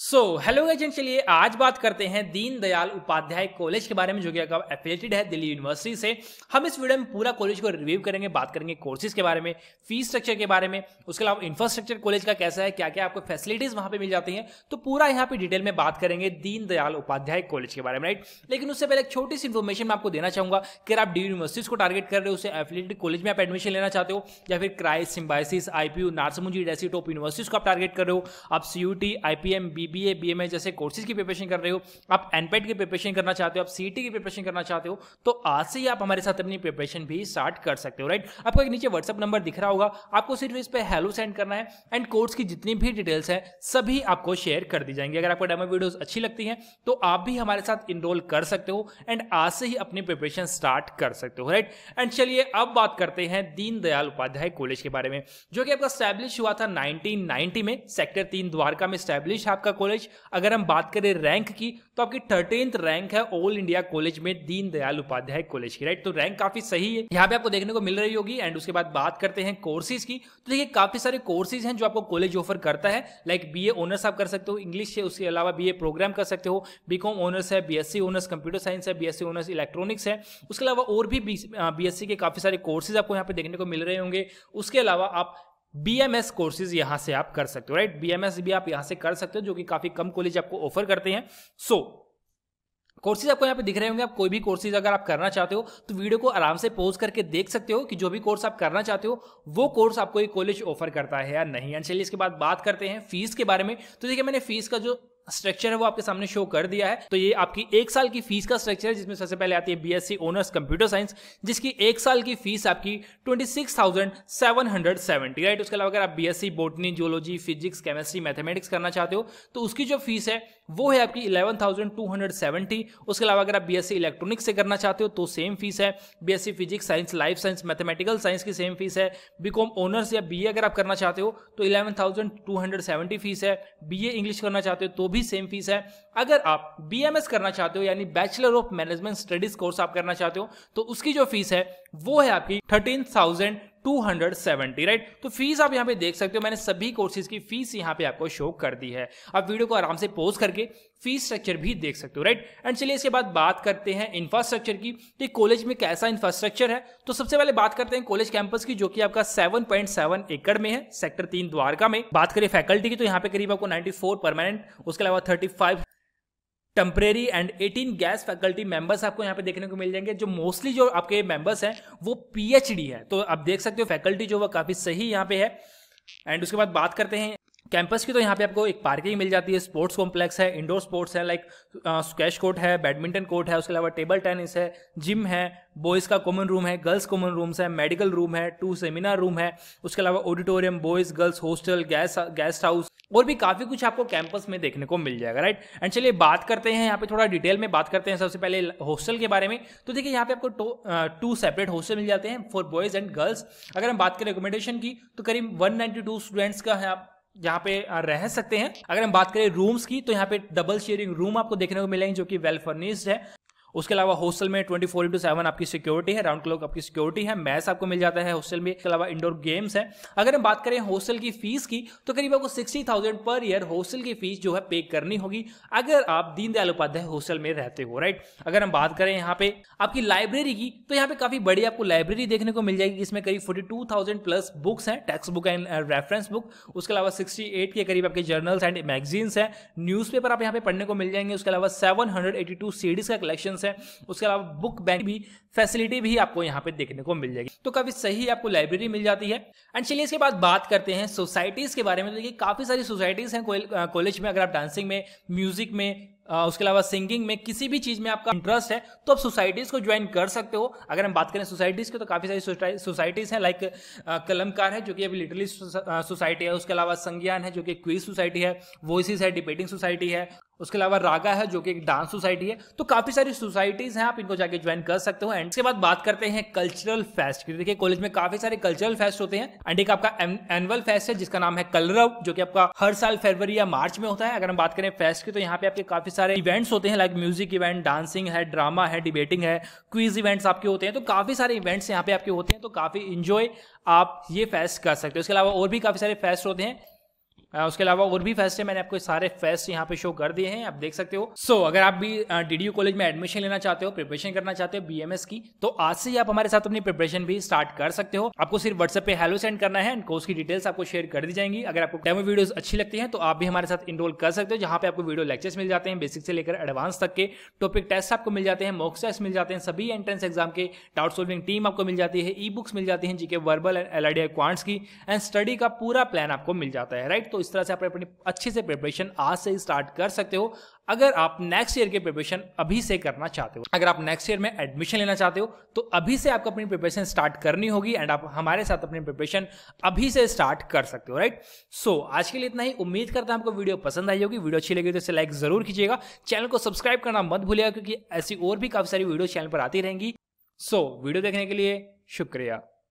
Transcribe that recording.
so hello agent चलिए आज बात करते हैं दीनदयाल उपाध्याय कॉलेज के बारे में जो कि एफिलेटेड है दिल्ली यूनिवर्सिटी से हम इस वीडियो में पूरा कॉलेज को रिव्यू करेंगे बात करेंगे कोर्सेज के बारे में फीस स्ट्रक्चर के बारे में उसके अलावा इंफ्रास्ट्रक्चर कॉलेज का कैसा है क्या क्या आपको फैसिलिटीज वहां पर मिल जाती है तो पूरा यहाँ पर डिटेल में बात करेंगे दीनदयाल उपाध्याय कॉलेज के बारे में राइट लेकिन उससे पहले एक छोटी सी इन्फॉर्मेशन मैं आपको देना चाहूंगा कि आप डी यूनिवर्सिटीज को टारगेट कर रहे हो उसे एफिलेटेड कॉलेज में आप एडमिशन लेना चाहते हो या फिर क्राइस सिम्बाइसिस आईपीयू नारसमुंजी डेसी टॉप यूनिवर्सिटीज को आप टारगेट कर रहे हो आप CUET IPM B BBA BMA जैसे कोर्सेज की प्रिपरेशन कर रहे हो आप एनपेड की प्रिपरेशन करना चाहते हो आप सीटी की प्रिपरेशन करना चाहते हो तो आज से ही आप हमारे साथ अपनी प्रिपरेशन भी स्टार्ट कर सकते हो राइट आपको एक नीचे व्हाट्सअप नंबर दिख रहा होगा आपको सिर्फ इस पर हेलो सेंड करना है एंड कोर्स की जितनी भी डिटेल्स हैं सभी आपको शेयर कर दी जाएंगी अगर आपको डेमो वीडियोज अच्छी लगती हैं तो आप भी हमारे साथ इनरोल कर सकते हो एंड आज से ही अपनी प्रिपरेशन स्टार्ट कर सकते हो राइट एंड चलिए अब बात करते हैं दीनदयाल उपाध्याय कॉलेज के बारे में जो कि आपका स्टैब्लिश हुआ था 1990 में सेक्टर तीन द्वारका में स्टैब्लिश आपका कॉलेज अगर हम बात करें रैंक की तो आपकी थर्टींथ रैंक है ऑल इंडिया कॉलेज में दीनदयाल उपाध्याय कॉलेज की राइट तो रैंक काफी सही है यहाँ पे आपको देखने को मिल रही होगी एंड उसके बाद बात करते हैं कोर्सेज की तो देखिए काफी सारे कोर्सेज हैं जो आपको कॉलेज ऑफर करता है लाइक बी ऑनर्स आप कर सकते हो इंग्लिश है उसके अलावा बी प्रोग्राम कर सकते हो बी ऑनर्स है बी ऑनर्स कंप्यूटर साइंस है बी ऑनर्स इलेक्ट्रॉनिक्स है उसके अलावा और भी बी के काफी सारे कोर्सेज आपको यहाँ पे देखने को मिल रहे होंगे उसके अलावा आप बी एम एस कोर्सेज यहाँ से आप कर सकते हो राइट बी एम एस भी आप यहाँ से कर सकते हो जो कि काफी कम कॉलेज आपको ऑफर करते हैं सो so, कोर्सेज आपको यहाँ पे दिख रहे होंगे आप कोई भी कोर्सेज अगर आप करना चाहते हो तो वीडियो को आराम से पोज करके देख सकते हो कि जो भी कोर्स आप करना चाहते हो वो कोर्स आपको ये कॉलेज ऑफर करता है या नहीं एंड चलिए इसके बाद बात करते हैं फीस के बारे में तो देखिए मैंने फीस का जो स्ट्रक्चर है वो आपके सामने शो कर दिया है तो ये आपकी एक साल की फीस का स्ट्रक्चर है जिसमें सबसे पहले आती है बीएससी ओनर्स कंप्यूटर साइंस जिसकी एक साल की फीस आपकी twenty six thousand seven hundred seventy right उसके अलावा अगर आप BSc botany geology physics chemistry mathematics करना चाहते हो तो उसकी जो फीस है वो है आपकी eleven thousand two hundred seventy उसके अलावा अगर आप बीएससी इलेक्ट्रॉनिक्स से करना चाहते हो तो सेम फीस है BSc physics science life science mathematical science की सेम फीस है बीकॉम ऑनर्स या बीए अगर आप करना चाहते हो तो eleven thousand two hundred seventy fees है बीए इंग्लिश करना चाहते हो तो भी भी सेम फीस है अगर आप बी करना चाहते हो यानी bachelor of management studies course आप करना चाहते हो तो उसकी जो फीस है वो है आपकी थर्टीन थाउजेंड 270 राइट तो फीस आप यहाँ पे देख सकते हो मैंने सभी कोर्सेज की फीस यहाँ पे आपको शो कर दी है आप वीडियो को आराम से पोज करके फीस स्ट्रक्चर भी देख सकते हो राइट एंड चलिए इसके बाद बात करते हैं इंफ्रास्ट्रक्चर की कि कॉलेज में कैसा इंफ्रास्ट्रक्चर है तो सबसे पहले बात करते हैं कॉलेज कैंपस की जो कि आपका 7.7 एकड़ में है सेक्टर तीन द्वारका में बात करें फैकल्टी की तो यहाँ पे करीब आपको 94 परमानेंट उसके अलावा 35 temporary and 18 guest faculty members आपको यहाँ पे देखने को मिल जाएंगे जो मोस्टली जो आपके मेंबर्स हैं वो पीएचडी है तो आप देख सकते हो फैकल्टी जो वो काफ़ी सही यहाँ पे है एंड उसके बाद बात करते हैं कैंपस की तो यहाँ पे आपको एक पार्किंग मिल जाती है स्पोर्ट्स कॉम्प्लेक्स है इंडोर स्पोर्ट्स है लाइक स्क्वैश कोर्ट है बैडमिंटन कोर्ट है उसके अलावा टेबल टेनिस है जिम है बॉयज़ का कॉमन रूम है गर्ल्स कॉमन रूम्स है मेडिकल रूम है टू सेमिनार रूम है उसके अलावा auditorium boys girls hostel gas guest house और भी काफ़ी कुछ आपको कैंपस में देखने को मिल जाएगा राइट एंड चलिए बात करते हैं यहाँ पे थोड़ा डिटेल में बात करते हैं सबसे पहले हॉस्टल के बारे में तो देखिए यहाँ पे आपको टू सेपरेट हॉस्टल मिल जाते हैं फॉर बॉयज़ एंड गर्ल्स अगर हम बात करें रिकमेंडेशन की तो करीब टू स्टूडेंट्स का है आप यहाँ पे रह सकते हैं अगर हम बात करें रूम्स की तो यहाँ पे डबल शेयरिंग रूम आपको देखने को मिलेंगे जो कि वेल फर्निश्ड है उसके अलावा हॉस्टल में ट्वेंटी फोर इंटू सेवन आपकी सिक्योरिटी है राउंड क्लॉक आपकी सिक्योरिटी है मैथ्स आपको मिल जाता है हॉस्टल में इसके अलावा इंडोर गेम्स है अगर हम बात करें हॉस्टल की फीस की तो करीब आपको sixty thousand per year hostel की फीस जो है पे करनी होगी अगर आप दीनदयाल उपाध्याय हॉस्टल में रहते हो राइट अगर हम बात करें यहाँ पे आपकी लाइब्रेरी की तो यहाँ पे काफी बड़ी आपको लाइब्रेरी देखने को मिल जाएगी जिसमें करीब forty two thousand plus books हैं text book and reference book उसके अलावा सिक्सटी एट के करीब आपके जर्नल्स एंड मैगजीन्स हैं न्यूज़पेपर आप यहाँ पे पढ़ने को मिल जाएंगे उसके अलावा seven hundred eighty two CDs का कलेक्शन ऑप्शंस है उसके अलावा बुक बैंक भी फैसिलिटी भी आपको यहाँ पे देखने को मिल जाएगी तो काफी सही आपको लाइब्रेरी मिल जाती है एंड चलिए इसके बाद बात करते हैं सोसाइटीज के बारे में तो देखिए काफी सारी सोसाइटीज हैं कॉलेज में अगर आप डांसिंग में म्यूजिक में उसके अलावा सिंगिंग में किसी भी चीज़ में आपका इंटरेस्ट है तो आप सोसाइटीज़ को ज्वाइन कर सकते हो अगर हम बात करें सोसाइटीज़ की तो काफ़ी सारी सोसाइटीज़ हैं लाइक कलमकार है जो कि अभी लिटरली सोसाइटी है उसके अलावा संज्ञान है जो कि क्वीज सोसाइटी है वॉइसिस है डिबेटिंग सोसाइटी है उसके अलावा रागा है जो कि एक डांस सोसाइटी है तो काफी सारी सोसाइटीज हैं आप इनको जाके ज्वाइन कर सकते हो एंड इसके बाद बात करते हैं कल्चरल फेस्ट की देखिए कॉलेज में काफी सारे कल्चरल फेस्ट होते हैं एंड एक आपका एनुअल फेस्ट है जिसका नाम है कलरव जो कि आपका हर साल फरवरी या मार्च में होता है अगर हम बात करें फेस्ट की तो यहाँ पे आपके काफी सारे इवेंट्स होते हैं लाइक म्यूजिक इवेंट डांसिंग है ड्रामा है डिबेटिंग है क्विज इवेंट्स आपके होते हैं तो काफी सारे इवेंट्स यहाँ पे आपके होते हैं तो काफी इंजॉय आप ये फेस्ट कर सकते हो इसके अलावा और भी काफी सारे फेस्ट होते हैं उसके अलावा और भी फेस्ट है मैंने आपको सारे फेस्ट यहाँ पे शो कर दिए हैं आप देख सकते हो सो so, अगर आप भी डीडीयू कॉलेज में एडमिशन लेना चाहते हो प्रिपरेशन करना चाहते हो बीएमएस की तो आज से ही आप हमारे साथ अपनी प्रिपरेशन भी स्टार्ट कर सकते हो आपको सिर्फ व्हाट्सएप पे हेलो सेंड करना है कोर्स की डिटेल्स आपको शेयर कर दी जाएंगी अगर आपको डेमो वीडियो अच्छी लगती है तो आप भी हमारे साथ इनरोल कर सकते हो जहाँ पे आपको वीडियो लेक्चर्स मिल जाते हैं बेसिक से लेकर एडवांस तक के टॉपिक टेस्ट आपको मिल जाते हैं मॉक्स टेस्ट मिल जाते हैं सभी एंट्रेंस एग्जाम के डाउट सोल्विंग टीम आपको मिल जाती है ई बुक्स मिल जाती है GK verbal and L quants की एंड स्टडी का पूरा प्लान आपको मिल जाता है राइट तो तो इस तरह से आप अपनी अच्छे से प्रिपरेशन आज से ही स्टार्ट कर सकते हो अगर आप नेक्स्ट ईयर के प्रिपरेशन अभी से करना चाहते हो अगर आप नेक्स्ट ईयर में एडमिशन लेना चाहते हो तो अभी से आपको अपनी प्रिपरेशन स्टार्ट करनी होगी एंड आप हमारे साथ अपनी प्रिपरेशन अभी से स्टार्ट कर सकते हो राइट सो so, आज के लिए इतना ही उम्मीद करता हूं आपको वीडियो पसंद आई होगी वीडियो अच्छी लगी तो इसे लाइक जरूर कीजिएगा चैनल को सब्सक्राइब करना मत भूलिएगा क्योंकि ऐसी और भी काफी सारी वीडियो चैनल पर आती रहेंगी सो so, वीडियो देखने के लिए शुक्रिया